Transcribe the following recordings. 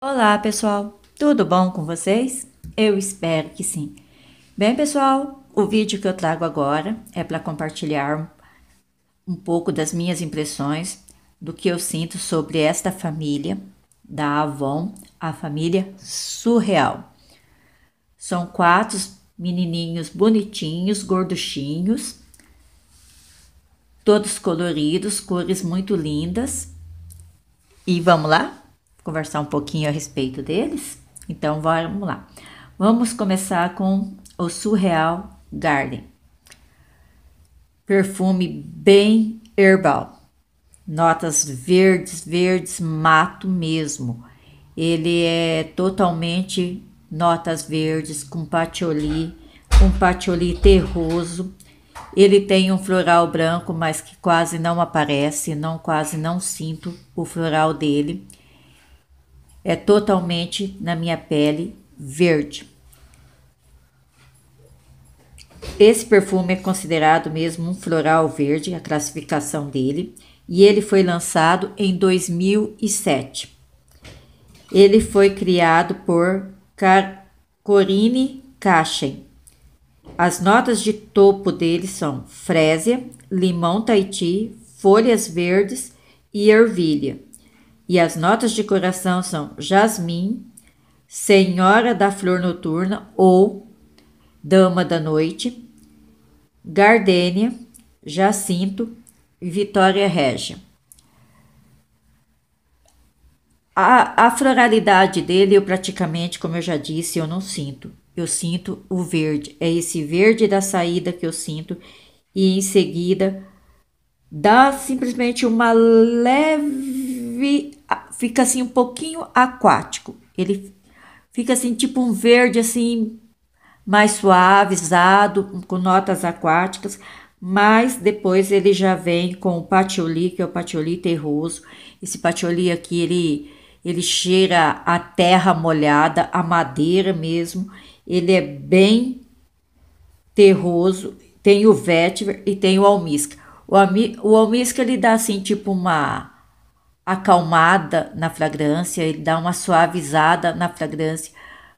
Olá, pessoal. Tudo bom com vocês? Eu espero que sim. Bem, pessoal, o vídeo que eu trago agora é para compartilhar um pouco das minhas impressões do que eu sinto sobre esta família da Avon, a família surreal. São quatro menininhos bonitinhos, gorduchinhos, todos coloridos, cores muito lindas. E vamos lá? conversar um pouquinho a respeito deles. Então vamos lá. Vamos começar com o Surreal Garden. Perfume bem herbal. Notas verdes, verdes, mato mesmo. Ele é totalmente notas verdes com patchouli, um patchouli terroso. Ele tem um floral branco, mas que quase não aparece, não quase não sinto o floral dele é totalmente na minha pele verde. Esse perfume é considerado mesmo um floral verde, a classificação dele, e ele foi lançado em 2007. Ele foi criado por Car Corine As notas de topo dele são frésia, limão taiti, folhas verdes e ervilha. E as notas de coração são jasmim, senhora da flor noturna ou dama da noite, gardênia, jacinto e vitória régia. A, a, floralidade dele, eu praticamente, como eu já disse, eu não sinto. Eu sinto o verde. É esse verde da saída que eu sinto. E em seguida, dá simplesmente uma leve fica assim um pouquinho aquático. Ele fica assim tipo um verde assim mais suavizado, com notas aquáticas, mas depois ele já vem com o patchouli, que é o patchouli terroso. Esse patchouli aqui, ele ele cheira a terra molhada, a madeira mesmo. Ele é bem terroso. Tem o vetiver e tem o almíscar. O, almíscar ele dá assim tipo uma acalmada na fragrância, ele dá uma suavizada na fragrância,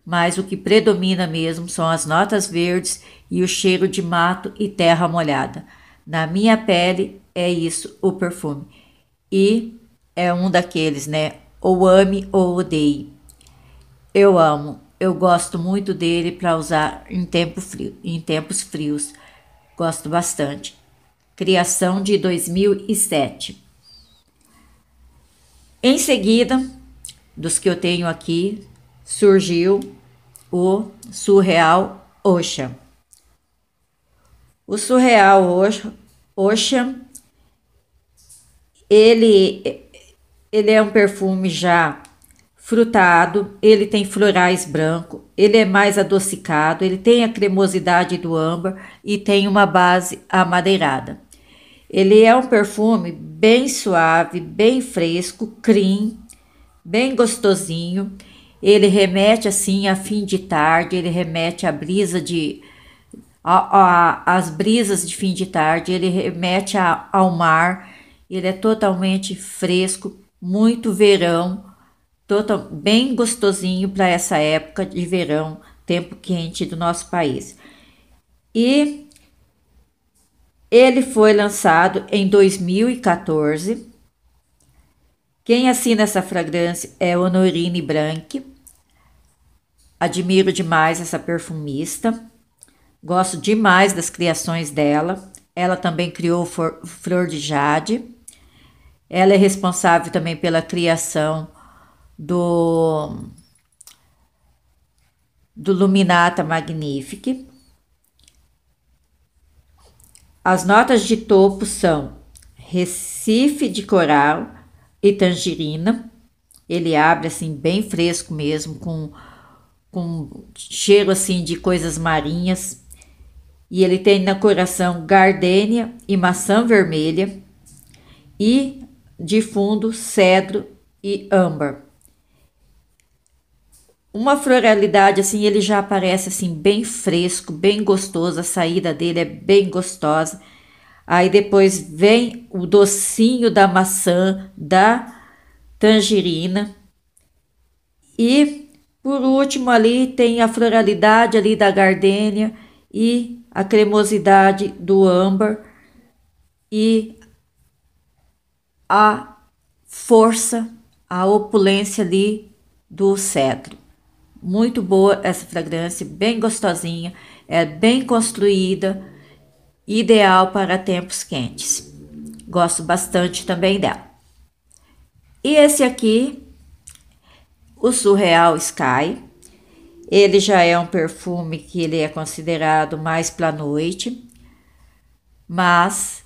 mas o que predomina mesmo são as notas verdes e o cheiro de mato e terra molhada. Na minha pele é isso o perfume. E é um daqueles, né? Ou ame ou odeie. Eu amo, eu gosto muito dele para usar em, tempo frio, em tempos frios. Gosto bastante. Criação de 2007. Em seguida, dos que eu tenho aqui, surgiu o surreal Osha. O surreal Osha, ele, ele é um perfume já frutado, ele tem florais branco, ele é mais adocicado, ele tem a cremosidade do âmbar e tem uma base amadeirada. Ele é um perfume bem suave, bem fresco, cream, bem gostosinho. Ele remete assim a fim de tarde, ele remete à brisa de a, a, as brisas de fim de tarde, ele remete a, ao mar, ele é totalmente fresco, muito verão, total, bem gostosinho para essa época de verão, tempo quente do nosso país. E ele foi lançado em 2014. Quem assina essa fragrância é Honorine Branc. Admiro demais essa perfumista. Gosto demais das criações dela. Ela também criou Flor de Jade. Ela é responsável também pela criação do do Luminata Magnifique. As notas de topo são Recife de coral e tangerina. Ele abre assim bem fresco mesmo, com, com cheiro assim de coisas marinhas. E ele tem na coração gardênia e maçã vermelha. E de fundo cedro e âmbar uma floralidade assim, ele já aparece assim bem fresco, bem gostoso, a saída dele é bem gostosa. Aí depois vem o docinho da maçã, da tangerina. E por último ali tem a floralidade ali da gardênia e a cremosidade do âmbar e a força, a opulência ali do cedro. Muito boa essa fragrância, bem gostosinha, é bem construída, ideal para tempos quentes. Gosto bastante também dela. E esse aqui, o Surreal Sky, ele já é um perfume que ele é considerado mais para noite, mas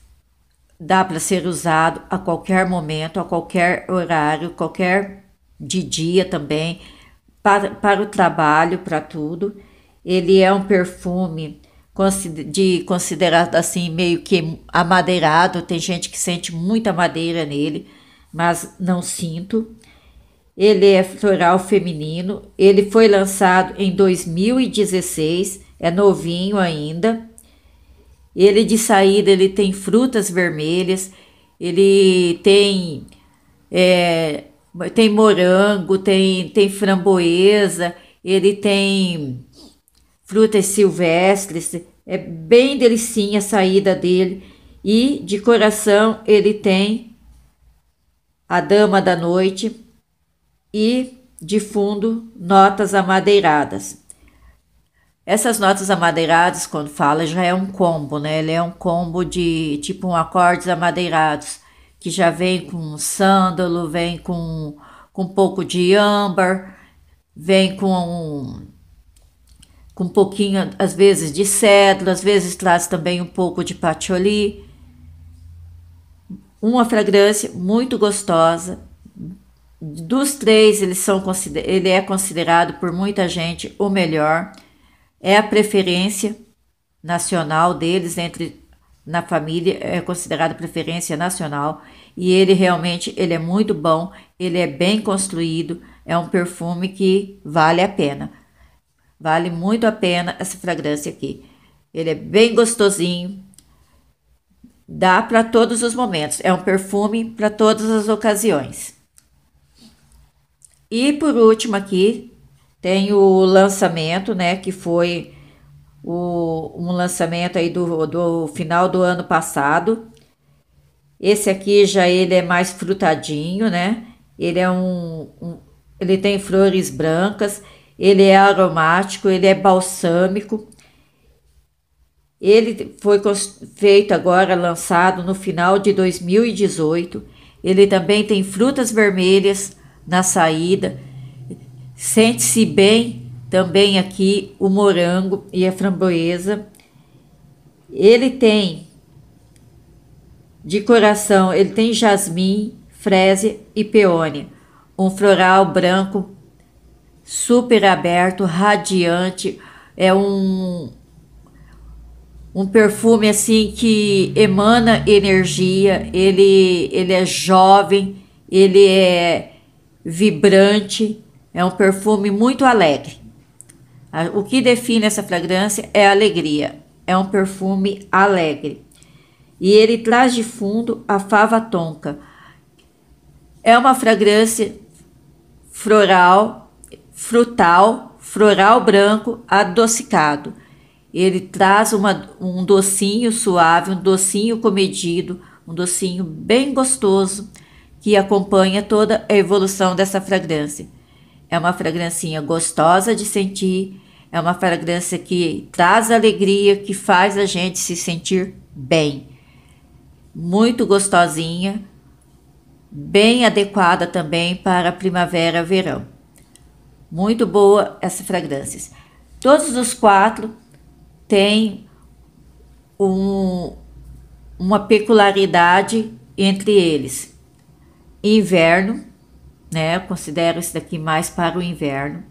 dá para ser usado a qualquer momento, a qualquer horário, qualquer de dia também, para, para o trabalho, para tudo. Ele é um perfume de considerado assim meio que amadeirado, tem gente que sente muita madeira nele, mas não sinto. Ele é floral feminino, ele foi lançado em 2016, é novinho ainda. Ele de saída ele tem frutas vermelhas, ele tem é, tem morango, tem, tem framboesa, ele tem frutas silvestres, é bem delicinha a saída dele. E de coração ele tem a dama da noite e de fundo notas amadeiradas. Essas notas amadeiradas, quando fala, já é um combo, né? Ele é um combo de tipo um acordes amadeirados que já vem com sândalo, vem com, com um pouco de âmbar, vem com um, com um pouquinho, às vezes, de cedro, às vezes traz também um pouco de patchouli. Uma fragrância muito gostosa. Dos três, eles são, ele é considerado por muita gente o melhor. É a preferência nacional deles entre na família é considerado preferência nacional e ele realmente ele é muito bom, ele é bem construído, é um perfume que vale a pena. Vale muito a pena essa fragrância aqui. Ele é bem gostosinho. Dá para todos os momentos. É um perfume para todas as ocasiões. E por último aqui tem o lançamento, né, que foi o, um lançamento aí do, do final do ano passado. Esse aqui já ele é mais frutadinho, né? Ele é um, um ele tem flores brancas, ele é aromático, ele é balsâmico. Ele foi feito agora, lançado no final de 2018. Ele também tem frutas vermelhas na saída. Sente-se bem também aqui o morango e a framboesa. Ele tem de coração, ele tem jasmim, frese e peônia, um floral branco super aberto, radiante, é um um perfume assim que emana energia, ele ele é jovem, ele é vibrante, é um perfume muito alegre. O que define essa fragrância é a alegria. É um perfume alegre. E ele traz de fundo a fava tonka. É uma fragrância floral, frutal, floral branco adocicado. Ele traz uma, um docinho suave, um docinho comedido, um docinho bem gostoso que acompanha toda a evolução dessa fragrância. É uma fragrância gostosa de sentir, é uma fragrância que traz alegria, que faz a gente se sentir bem. Muito gostosinha, bem adequada também para primavera, verão. Muito boa essa fragrância. Todos os quatro têm um, uma peculiaridade entre eles. Inverno, né? Eu considero esse daqui mais para o inverno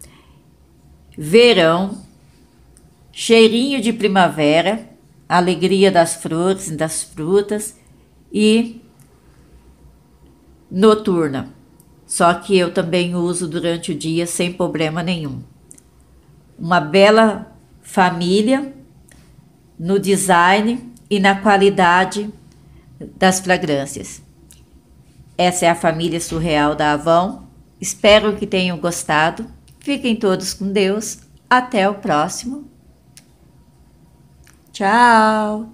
verão, cheirinho de primavera, alegria das flores e das frutas e noturna. Só que eu também uso durante o dia sem problema nenhum. Uma bela família no design e na qualidade das fragrâncias. Essa é a família surreal da Avon. Espero que tenham gostado. Fiquem todos com Deus. Até o próximo. Tchau!